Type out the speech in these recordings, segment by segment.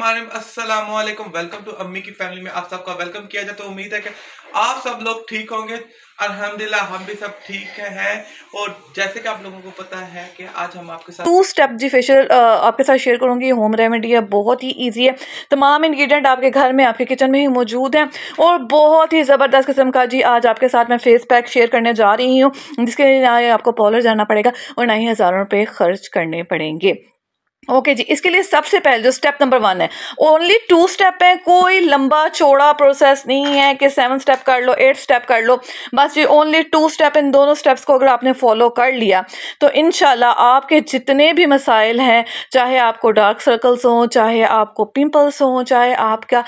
अस्सलाम welcome to अम्मी की फैमिली में आप सबका वेलकम किया जाए तो उम्मीद है कि आप सब लोग ठीक होंगे अलहमदिल्ला हम भी सब ठीक हैं और जैसे कि आप लोगों को पता है कि आज हम आपके साथ टू स्टेप जी फेशियल आपके साथ शेयर करूँगी होम रेमेडी है बहुत ही इजी है तमाम इंग्रेडिएंट आपके घर में आपके किचन में ही मौजूद हैं और बहुत ही ज़बरदस्त किस्म का जी आज आपके साथ मैं फेस पैक शेयर करने जा रही हूँ जिसके लिए ना आपको पॉलर जाना पड़ेगा और ना ही हज़ारों रुपये खर्च करने पड़ेंगे ओके okay जी इसके लिए सबसे पहले जो स्टेप नंबर वन है ओनली टू स्टेप है कोई लंबा चौड़ा प्रोसेस नहीं है कि सेवन स्टेप कर लो एट स्टेप कर लो बस ये ओनली टू स्टेप इन दोनों स्टेप्स को अगर आपने फॉलो कर लिया तो इन आपके जितने भी मसाइल हैं चाहे आपको डार्क सर्कल्स हों चाहे आपको पिंपल्स हों चाहे आपका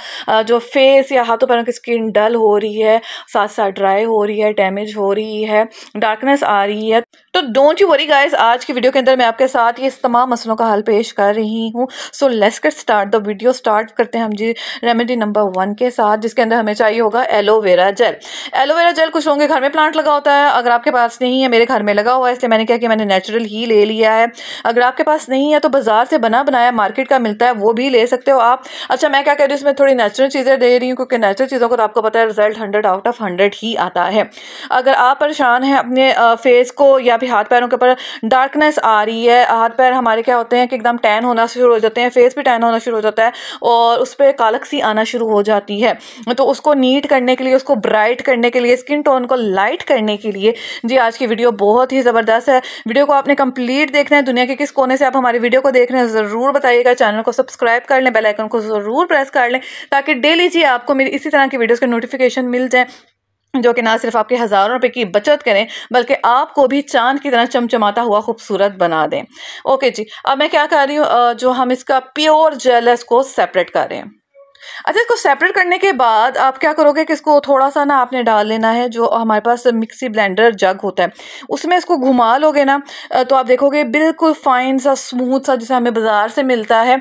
जो फेस या हाथों पैरों की स्किन डल हो रही है साथ साथ ड्राई हो रही है डैमेज हो रही है डार्कनेस आ रही है तो डोंट यू वरी गाइज आज की वीडियो के अंदर मैं आपके साथ ये तमाम मसलों का हल पेश पेश कर रही हूँ so let's get start the video start करते हैं हम जी रेमेडी नंबर वन के साथ जिसके अंदर हमें चाहिए होगा एलोवेरा जेल एलोवेरा जेल कुछ लोगों के घर में प्लांट लगा होता है अगर आपके पास नहीं है मेरे घर में लगा हुआ है इसलिए मैंने क्या कि मैंने नेचुरल ही ले लिया है अगर आपके पास नहीं है तो बाज़ार से बना बनाया मार्केट का मिलता है वो भी ले सकते हो आप अच्छा मैं क्या कह रही हूँ इसमें थोड़ी नेचुरल चीज़ें दे रही हूँ क्योंकि नेचुरल चीज़ों को तो आपको पता है result hundred out of hundred ही आता है अगर आप परेशान हैं अपने फेस को या फिर हाथ पैरों के ऊपर डार्कनेस आ रही है हाथ पैर हमारे क्या होते हैं कि एकदम हम टैन होना शुरू हो जाते हैं फेस भी टैन होना शुरू हो जाता है और उस पर कालक सी आना शुरू हो जाती है तो उसको नीट करने के लिए उसको ब्राइट करने के लिए स्किन टोन को लाइट करने के लिए जी आज की वीडियो बहुत ही ज़बरदस्त है वीडियो को आपने कंप्लीट देखना है दुनिया के किस कोने से आप हमारी वीडियो को देख रहे हैं ज़रूर बताइएगा चैनल को सब्सक्राइब कर लें बेलाइकन को ज़रूर प्रेस कर लें ताकि डेली जी आपको मेरी इसी तरह की वीडियोज़ के नोटिफिकेशन मिल जाए जो कि ना सिर्फ आपके हज़ारों रुपए की बचत करें बल्कि आपको भी चांद की तरह चमचमाता हुआ खूबसूरत बना दें ओके जी अब मैं क्या कर रही हूँ जो हम इसका प्योर जेल है इसको सेपरेट करें अच्छा इसको सेपरेट करने के बाद आप क्या करोगे कि इसको थोड़ा सा ना आपने डाल लेना है जो हमारे पास मिक्सी ब्लेंडर जग होता है उसमें इसको घुमा लोगे ना तो आप देखोगे बिल्कुल फाइन सा स्मूथ सा जैसे हमें बाज़ार से मिलता है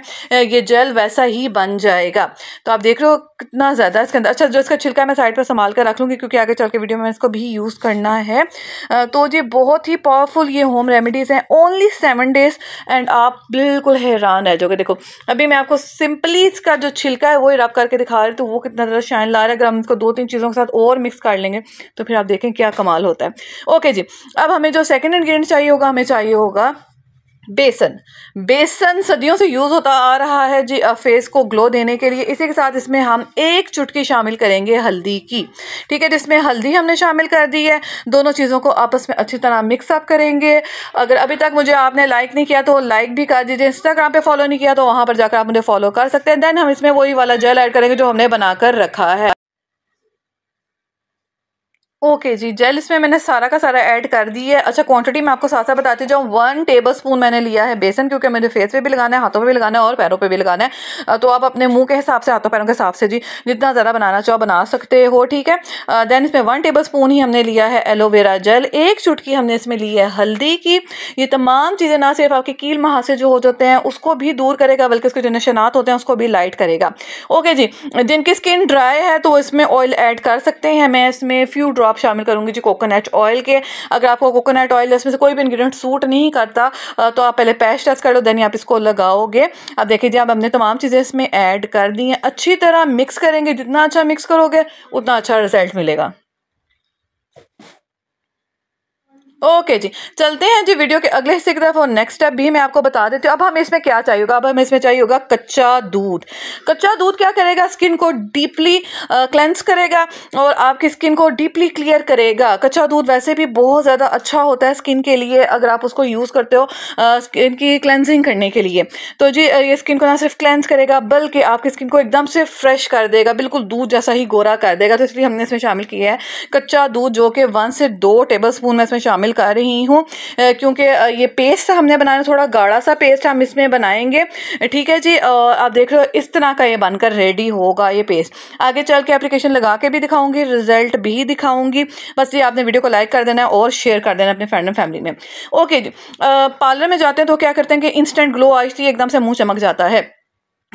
ये जेल वैसा ही बन जाएगा तो आप देख रहे हो कितना ज़्यादा इसके अंदर अच्छा जो इसका छिलका मैं साइड पर संभाल कर रख लूँगी क्योंकि आगे चल के वीडियो में इसको भी यूज़ करना है तो ये बहुत ही पावरफुल ये होम रेमेडीज़ हैं ओनली सेवन डेज़ एंड आप बिल्कुल हैरान रह जाओगे देखो अभी मैं आपको सिंपली इसका जो छिलका है वो रब करके दिखा रही तो वो कितना ज़्यादा शाइन ला रहा है अगर हम इसको दो तीन चीज़ों के साथ और मिक्स कर लेंगे तो फिर आप देखें क्या कमाल होता है ओके जी अब हमें जो सेकेंड इन्ग्रीडियंट चाहिए होगा हमें चाहिए होगा बेसन बेसन सदियों से यूज़ होता आ रहा है जी फेस को ग्लो देने के लिए इसी के साथ इसमें हम एक चुटकी शामिल करेंगे हल्दी की ठीक है जिसमें हल्दी हमने शामिल कर दी है दोनों चीज़ों को आपस में अच्छी तरह मिक्सअप करेंगे अगर अभी तक मुझे आपने लाइक नहीं किया तो लाइक भी कर दीजिए इंस्टाग्राम पर फॉलो नहीं किया तो वहाँ पर जाकर आप मुझे फॉलो कर सकते हैं देन हम इसमें वही वाला जेल ऐड करेंगे जो हमने बनाकर रखा है ओके जी जेल इसमें मैंने सारा का सारा ऐड कर दी है अच्छा क्वांटिटी मैं आपको साथ साथ बताती जाऊँ वन टेबल स्पून मैंने लिया है बेसन क्योंकि मुझे फेस पे भी लगाना है हाथों पे भी लगाना है और पैरों पे भी लगाना है तो आप अपने मुंह के हिसाब से हाथों पैरों के हिसाब से जी जितना ज़्यादा बनाना चाहो बना सकते हो ठीक है देन इसमें वन टेबल स्पून ही हमने लिया है एलोवेरा जेल एक चुटकी हमने इसमें ली है हल्दी की ये तमाम चीज़ें ना सिर्फ आपके कील महासे जो हो जाते हैं उसको भी दूर करेगा बल्कि उसके जो नशनात होते हैं उसको भी लाइट करेगा ओके जी जिनकी स्किन ड्राई है तो इसमें ऑयल ऐड कर सकते हैं मैं इसमें फ्यू ड्रॉप आप शामिल करूंगी जी कोकोनट ऑयल के अगर आपको कोकोनट ऑयल इसमें से कोई भी इन्ग्रीडियंट सूट नहीं करता तो आप पहले पैच टेस्ट कर लो देन आप इसको लगाओगे अब देखिए जी अब हमने तमाम चीज़ें इसमें ऐड कर दी हैं अच्छी तरह मिक्स करेंगे जितना अच्छा मिक्स करोगे उतना अच्छा रिजल्ट मिलेगा ओके जी चलते हैं जी वीडियो के अगले हिस्से की तरफ और नेक्स्ट स्टेप भी मैं आपको बता देती हूँ अब हमें इसमें क्या चाहिए होगा अब हमें इसमें चाहिए होगा कच्चा दूध कच्चा दूध क्या करेगा स्किन को डीपली क्लेंस करेगा और आपकी स्किन को डीपली क्लियर करेगा कच्चा दूध वैसे भी बहुत ज़्यादा अच्छा होता है स्किन के लिए अगर आप उसको यूज़ करते हो स्किन की क्लेंजिंग करने के लिए तो जी ये स्किन को ना सिर्फ क्लेंस करेगा बल्कि आपकी स्किन को एकदम से फ्रेश कर देगा बिल्कुल दूध जैसा ही गोरा कर देगा तो इसलिए हमने इसमें शामिल किया है कच्चा दूध जो कि वन से दो टेबल स्पून में इसमें शामिल कर रही हूँ क्योंकि ये पेस्ट हमने बनाया थोड़ा गाढ़ा सा पेस्ट हम इसमें बनाएंगे ठीक है जी आप देख रहे हो इस तरह का ये बनकर रेडी होगा ये पेस्ट आगे चल के एप्लीकेशन लगा के भी दिखाऊंगी रिजल्ट भी दिखाऊंगी बस ये आपने वीडियो को लाइक कर देना है और शेयर कर देना अपने फ्रेंड एंड फैमिली में ओके जी पार्लर में जाते हैं तो क्या करते हैं कि इंस्टेंट ग्लो थी एकदम से मुँह चमक जाता है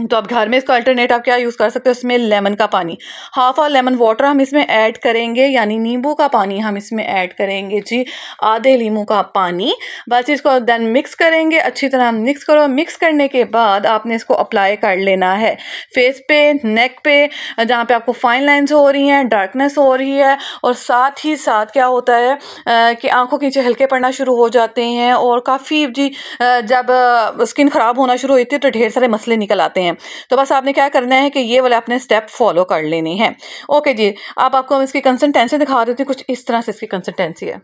तो आप घर में इसका अल्टरनेट आप क्या यूज़ कर सकते हो इसमें लेमन का पानी हाफ और लेमन वाटर हम इसमें ऐड करेंगे यानी नींबू का पानी हम इसमें ऐड करेंगे जी आधे नींबू का पानी बस इसको देन मिक्स करेंगे अच्छी तरह मिक्स करो मिक्स करने के बाद आपने इसको अप्लाई कर लेना है फेस पे नेक पे जहाँ पे आपको फाइन लाइन्स हो रही हैं डार्कनेस हो रही है और साथ ही साथ क्या होता है कि आँखों के हल्के पड़ना शुरू हो जाते हैं और काफ़ी जी जब स्किन ख़राब होना शुरू होती है तो ढेर सारे मसले निकल आते हैं हैं तो बस आपने क्या करना है कि ये वाले अपने स्टेप फॉलो कर लेने हैं ओके जी अब आप आपको हम इसकी कंसनटेंसी दिखा देती हूँ कुछ इस तरह से इसकी कंसनटेंसी है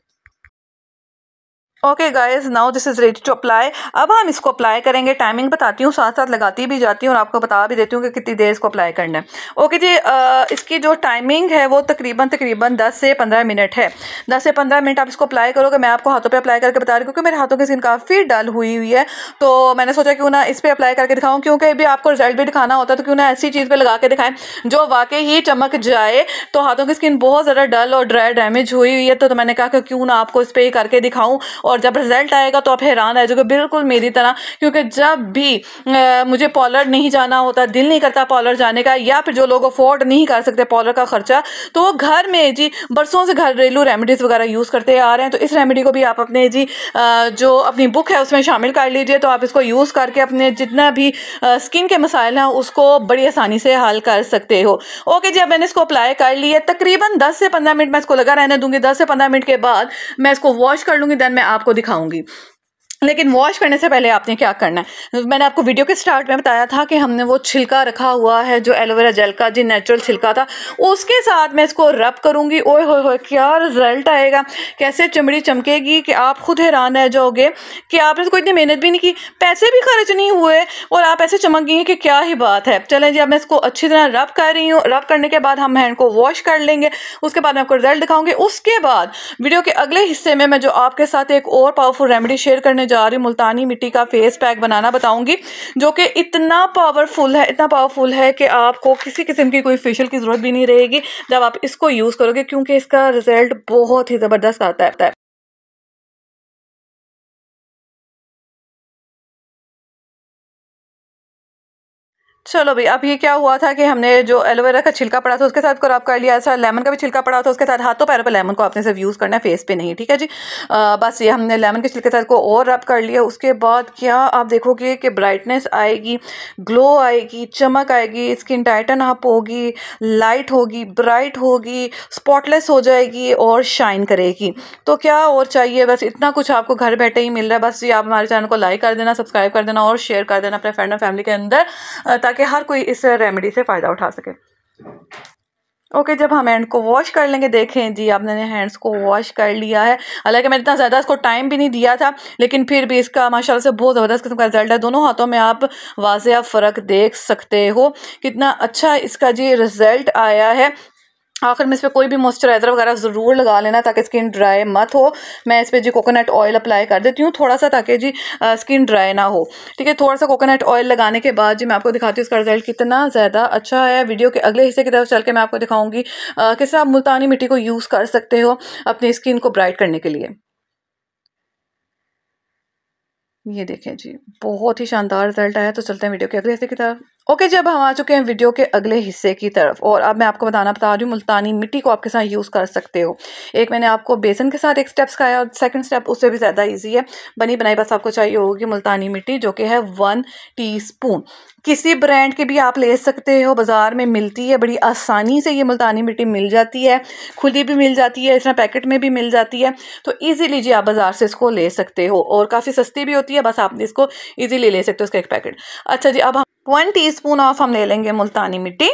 okay guys now this is ready to apply अब हम इसको अप्लाई करेंगे टाइमिंग बताती हूँ साथ साथ लगाती भी जाती हूँ और आपको बता भी देती हूँ कि कितनी देर इसको अप्लाई करना है ओके जी आ, इसकी जो टाइमिंग है वो तकरीबन तकरीबन 10 से 15 मिनट है 10 से 15 मिनट आप इसको अप्लाई करोगे मैं आपको हाथों पर अप्लाई करके बता रही हूँ क्योंकि मेरे हाथों की स्किन काफ़ी डल हुई हुई है तो मैंने सोचा क्यों ना इस पर अप्लाई करके दिखाऊँ क्योंकि अभी आपको रिजल्ट भी दिखाना होता है तो क्यों ना ऐसी चीज़ पर लगा के दिखाएं जो वाकई ही चमक जाए तो हाथों की स्किन बहुत ज़्यादा डल और ड्राई डैमेज हुई हुई है तो, तो मैंने कहा कि क्यों ना आपको इस पर ही करके दिखाऊँ और और जब रिजल्ट आएगा तो आप हैरान रह जाओगे बिल्कुल मेरी तरह क्योंकि जब भी आ, मुझे पॉलर नहीं जाना होता दिल नहीं करता पॉलर जाने का या फिर जो लोग अफोर्ड नहीं कर सकते पॉलर का खर्चा तो वो घर में जी बरसों से घरेलू रेमेडीज़ वगैरह यूज़ करते आ रहे हैं तो इस रेमेडी को भी आप अपने जी आ, जो अपनी बुक है उसमें शामिल कर लीजिए तो आप इसको यूज़ करके अपने जितना भी आ, स्किन के मसाइल हैं उसको बड़ी आसानी से हल कर सकते हो ओके जी अब मैंने इसको अप्लाई कर लिया तकरीबन दस से पंद्रह मिनट मैं इसको लगा रहने दूंगी दस से पंद्रह मिनट के बाद मैं इसको वॉश कर लूँगी दैन मैं आप आपको दिखाऊंगी लेकिन वॉश करने से पहले आपने क्या करना है मैंने आपको वीडियो के स्टार्ट में बताया था कि हमने वो छिलका रखा हुआ है जो एलोवेरा जेल का जी नेचुरल छिलका था उसके साथ मैं इसको रब करूँगी ओए होए होए क्या रिजल्ट आएगा कैसे चमड़ी चमकेगी कि आप खुद हैरान रह जाओगे कि आपने इसको तो इतनी मेहनत भी नहीं की पैसे भी खर्च नहीं हुए और आप ऐसे चमक गई कि क्या ही बात है चले जी अब मैं इसको अच्छी तरह रब कर रही हूँ रब करने के बाद हम हैंड को वॉश कर लेंगे उसके बाद मैं आपको रिजल्ट दिखाऊंगी उसके बाद वीडियो के अगले हिस्से में मैं जो आपके साथ एक और पावरफुल रेमडी शेयर करने जा रही मुल्तानी मिट्टी का फेस पैक बनाना बताऊंगी जो कि इतना पावरफुल है इतना पावरफुल है कि आपको किसी किस्म की कोई फेशियल की ज़रूरत भी नहीं रहेगी जब आप इसको यूज़ करोगे क्योंकि इसका रिज़ल्ट बहुत ही ज़बरदस्त आता है चलो भाई अब ये क्या हुआ था कि हमने जो एलोवेरा का छिलका पड़ा था उसके साथ कराब कर लिया था लेमन का भी छिलका पड़ा था उसके साथ हाथों पैरों पर लेमन को आपने सिर्फ यूज़ करना है फेस पे नहीं ठीक है जी आ, बस ये हमने लेमन के छिलके साथ को और रब कर लिया उसके बाद क्या आप देखोगे कि ब्राइटनेस आएगी ग्लो आएगी चमक आएगी स्किन टाइटन अप होगी लाइट होगी ब्राइट होगी स्पॉटलेस हो जाएगी और शाइन करेगी तो क्या और चाहिए बस इतना कुछ आपको घर बैठे ही मिल रहा है बस ये आप हमारे चैनल को लाइक कर देना सब्सक्राइब कर देना और शेयर कर देना अपने फ्रेंड और फैमिली के अंदर ताकि ताकि हर कोई इस रेमेडी से फ़ायदा उठा सके ओके okay, जब हम हैंड को वॉश कर लेंगे देखें जी आपने हैंड्स को वॉश कर लिया है हालांकि मैंने इतना ज़्यादा इसको टाइम भी नहीं दिया था लेकिन फिर भी इसका माशाल्लाह से बहुत ज़बरदस्त किस्म का रिजल्ट है दोनों हाथों में आप वाजिया फ़र्क देख सकते हो कितना अच्छा इसका जी रिज़ल्ट आया है आखिर में इस पर कोई भी मॉइस्चराइज़र वगैरह ज़रूर लगा लेना ताकि स्किन ड्राई मत हो मैं इस पर जी कोकोनट ऑयल अप्लाई कर देती हूँ थोड़ा सा ताकि जी स्किन ड्राई ना हो ठीक है थोड़ा सा कोकोनट ऑयल लगाने के बाद जी मैं आपको दिखाती हूँ इसका रिजल्ट कितना ज़्यादा अच्छा है वीडियो के अगले हिस्से की तरफ चल के मैं आपको दिखाऊँगी किस तरह आप मुल्तानी मिट्टी को यूज़ कर सकते हो अपनी स्किन को ब्राइट करने के लिए ये देखें जी बहुत ही शानदार रिजल्ट आया तो चलते हैं वीडियो के अगले हिस्से की तरफ ओके okay, जब हम आ चुके हैं वीडियो के अगले हिस्से की तरफ और अब मैं आपको बताना बता रही हूँ मुल्तानी मिट्टी को आपके साथ यूज़ कर सकते हो एक मैंने आपको बेसन के साथ एक स्टेप्स खाया और सेकंड स्टेप उससे भी ज़्यादा इजी है बनी बनाई बस आपको चाहिए होगी मुल्तानी मिट्टी जो कि है वन टीस्पून किसी ब्रांड की भी आप ले सकते हो बाज़ार में मिलती है बड़ी आसानी से ये मुल्तानी मिट्टी मिल जाती है खुली भी मिल जाती है इस पैकेट में भी मिल जाती है तो ईजीली जी आप बाज़ार से इसको ले सकते हो और काफ़ी सस्ती भी होती है बस आप इसको ईजीली ले सकते हो उसका एक पैकेट अच्छा जी अब हम वन टीस्पून ऑफ हम ले लेंगे मुल्तानी मिट्टी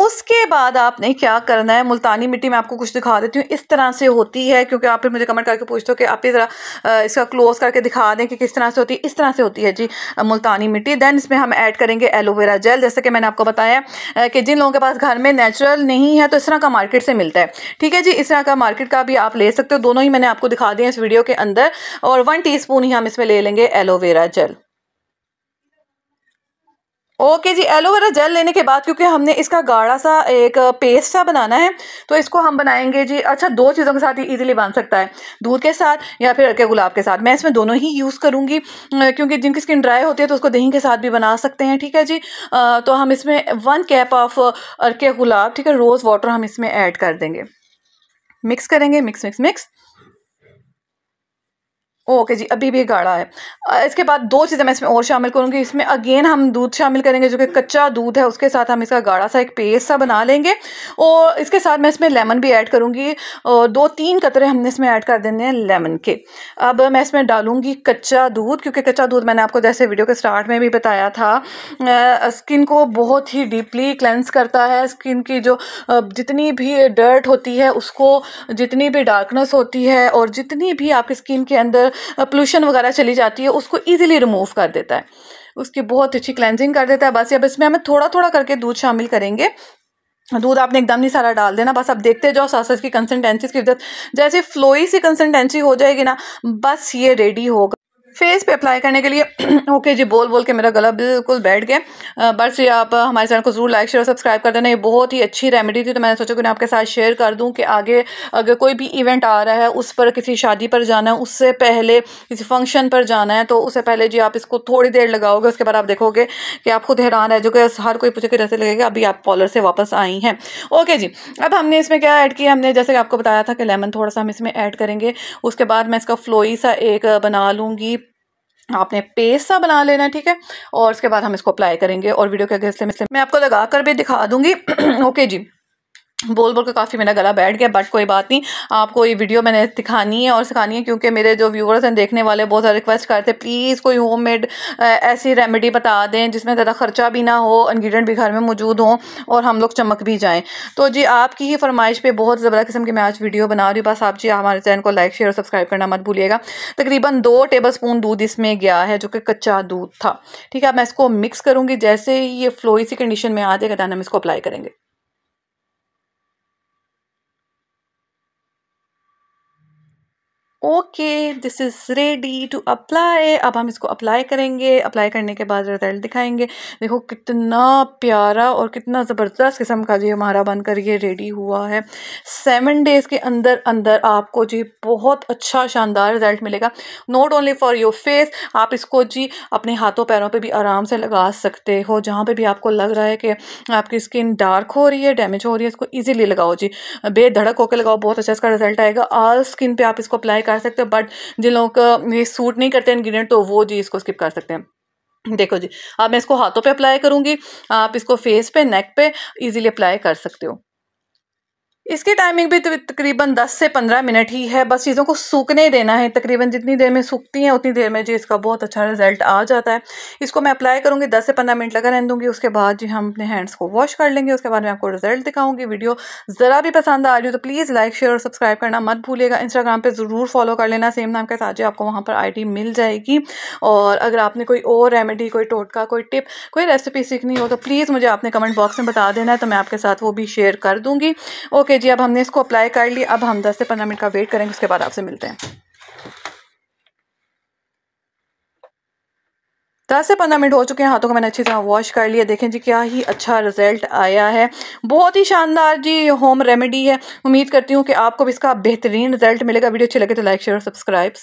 उसके बाद आपने क्या करना है मुल्तानी मिट्टी मैं आपको कुछ दिखा देती हूँ इस तरह से होती है क्योंकि आप फिर मुझे कमेंट करके पूछते हो कि आप ज़रा इसका क्लोज करके दिखा दें कि किस तरह से होती है इस तरह से होती है जी मुल्तानी मिट्टी दैन इसमें हम ऐड करेंगे एलोवेरा जेल जैसे कि मैंने आपको बताया कि जिन लोगों के पास घर में नेचुरल नहीं है तो इस तरह का मार्केट से मिलता है ठीक है जी इस तरह का मार्केट का भी आप ले सकते हो दोनों ही मैंने आपको दिखा दिए इस वीडियो के अंदर और वन टी ही हम इसमें ले लेंगे एलोवेरा जेल ओके जी एलोवेरा जेल लेने के बाद क्योंकि हमने इसका गाढ़ा सा एक पेस्ट सा बनाना है तो इसको हम बनाएंगे जी अच्छा दो चीज़ों के साथ ही इजीली बन सकता है दूध के साथ या फिर हल्के गुलाब के साथ मैं इसमें दोनों ही यूज़ करूँगी क्योंकि जिनकी स्किन ड्राई होती है तो उसको दही के साथ भी बना सकते हैं ठीक है जी आ, तो हम इसमें वन कैप ऑफ अर्के गुलाब ठीक है रोज़ वाटर हम इसमें ऐड कर देंगे मिक्स करेंगे मिक्स मिक्स मिक्स ओके जी अभी भी गाढ़ा है इसके बाद दो चीज़ें मैं इसमें और शामिल करूँगी इसमें अगेन हम दूध शामिल करेंगे जो कि कच्चा दूध है उसके साथ हम इसका गाढ़ा सा एक पेस्ट सा बना लेंगे और इसके साथ मैं इसमें लेमन भी ऐड करूँगी और दो तीन कतरे हमने इसमें ऐड कर देने हैं लेमन के अब मैं इसमें डालूँगी कच्चा दूध क्योंकि कच्चा दूध मैंने आपको जैसे वीडियो के स्टार्ट में भी बताया था स्किन को बहुत ही डीपली क्लेंस करता है स्किन की जो जितनी भी डर्ट होती है उसको जितनी भी डार्कनेस होती है और जितनी भी आपकी स्किन के अंदर पोल्यूशन वगैरह चली जाती है उसको ईजिली रिमूव कर देता है उसकी बहुत अच्छी क्लेंजिंग कर देता है बस अब इसमें हमें थोड़ा थोड़ा करके दूध शामिल करेंगे दूध आपने एकदम नहीं सारा डाल देना बस आप देखते जाओ साथ की कंसिस्टेंसी की जैसे फ्लोई सी कंसिस्टेंसी हो जाएगी ना बस ये रेडी होगा फेस पे अप्लाई करने के लिए ओके जी बोल बोल के मेरा गला बिल्कुल बैठ गया बस ये आप हमारे चैनल को जरूर लाइक शेयर और सब्सक्राइब कर देना ये बहुत ही अच्छी रेमेडी थी तो मैंने सोचा कि मैं आपके साथ शेयर कर दूं कि आगे अगर कोई भी इवेंट आ रहा है उस पर किसी शादी पर जाना है उससे पहले किसी फंक्शन पर जाना है तो उससे पहले जी आप इसको थोड़ी देर लगाओगे उसके बाद आप देखोगे कि आप खुद हैरान रह जाओगे हर कोई पूछे कि जैसे लगेगा अभी आप पॉलर से वापस आई हैं ओके जी अब हमने इसमें क्या ऐड किया हमने जैसे आपको बताया था कि लेमन थोड़ा सा हम इसमें ऐड करेंगे उसके बाद मैं इसका फ्लोई सा एक बना लूँगी आपने पेस्ट सा बना लेना है ठीक है और उसके बाद हम इसको अप्लाई करेंगे और वीडियो के अगर से मैं आपको लगा कर भी दिखा दूँगी ओके जी बोल बोल के काफ़ी मेरा गला बैठ गया बट कोई बात नहीं आपको ये वीडियो मैंने दिखानी है और सिखानी है क्योंकि मेरे जो व्यूवर्स हैं देखने वाले बहुत सारे रिक्वेस्ट करते प्लीज़ कोई होम मेड ऐसी रेमेडी बता दें जिसमें ज़्यादा ख़र्चा भी ना हो इन्ग्रीडियंट भी घर में मौजूद हों और हम लोग चमक भी जाएँ तो जी आपकी ही फरमाइश पर बहुत ज़बरदस्त किस्म की मैं आज वीडियो बना रही हूँ बस आप जी हमारे चैनल को लाइक शेयर और सब्सक्राइब करना मत भूलिएगा तकरीबन दो टेबल स्पून दूध इसमें गया है जो कि कच्चा दूध था ठीक है मैं इसको मिक्स करूँगी जैसे ही ये फ्लोई सी कंडीशन में आ जाएगा दाना हम इसको अप्लाई करेंगे okay this is ready to apply अब हम इसको अप्लाई करेंगे अप्लाई करने के बाद रिजल्ट दिखाएंगे देखो कितना प्यारा और कितना ज़बरदस्त किस्म का जी हमारा बनकर ये रेडी हुआ है सेवन डेज़ के अंदर अंदर आपको जी बहुत अच्छा शानदार रिजल्ट मिलेगा not only for your face आप इसको जी अपने हाथों पैरों पर भी आराम से लगा सकते हो जहाँ पर भी आपको लग रहा है कि आपकी स्किन डार्क हो रही है डैमेज हो रही है इसको ईजिली लगाओ जी बेधड़क होकर लगाओ बहुत अच्छा इसका रिजल्ट आएगा आल स्किन पर आप इसको अप्लाई कर सकते हो बट जिन लोगों को ये सूट नहीं करते इन्ग्रीडियंट तो वो जी इसको स्किप कर सकते हैं देखो जी अब मैं इसको हाथों पे अप्लाई करूँगी आप इसको फेस पे नेक पे इजीली अप्लाई कर सकते हो इसकी टाइमिंग भी तकरीबन 10 से 15 मिनट ही है बस चीज़ों को सूखने देना है तकरीबन जितनी देर में सूखती हैं उतनी देर में जी इसका बहुत अच्छा रिजल्ट आ जाता है इसको मैं अप्लाई करूँगी 10 से 15 मिनट लगा रहने दूँगी उसके बाद जी हम अपने हैंड्स को वॉश कर लेंगे उसके बाद मैं आपको रिजल्ट दिखाऊँगी वीडियो ज़रा भी पसंद आ रही हो तो प्लीज़ लाइक शेयर और सब्सक्राइब करना मत भूलिएगा इंस्टाग्राम पर ज़रूर फॉलो कर लेना सेम नाम के साथ जो आपको वहाँ पर आई मिल जाएगी और अगर आपने कोई और रेमेडी कोई टोटका कोई टिप कोई रेसिपी सीखनी हो तो प्लीज़ मुझे आपने कमेंट बॉक्स में बता देना है तो मैं आपके साथ वो भी शेयर कर दूँगी ओके जी अब हमने इसको अप्लाई कर लिया अब हम 10 से 15 मिनट का वेट करेंगे उसके बाद आपसे मिलते हैं 10 से 15 मिनट हो चुके हैं हाथों को मैंने अच्छी तरह वॉश कर लिया देखें जी क्या ही अच्छा रिजल्ट आया है बहुत ही शानदार जी होम रेमेडी है उम्मीद करती हूँ कि आपको भी इसका बेहतरीन रिजल्ट मिलेगा वीडियो अच्छी लगे तो लाइक शेयर और सब्सक्राइब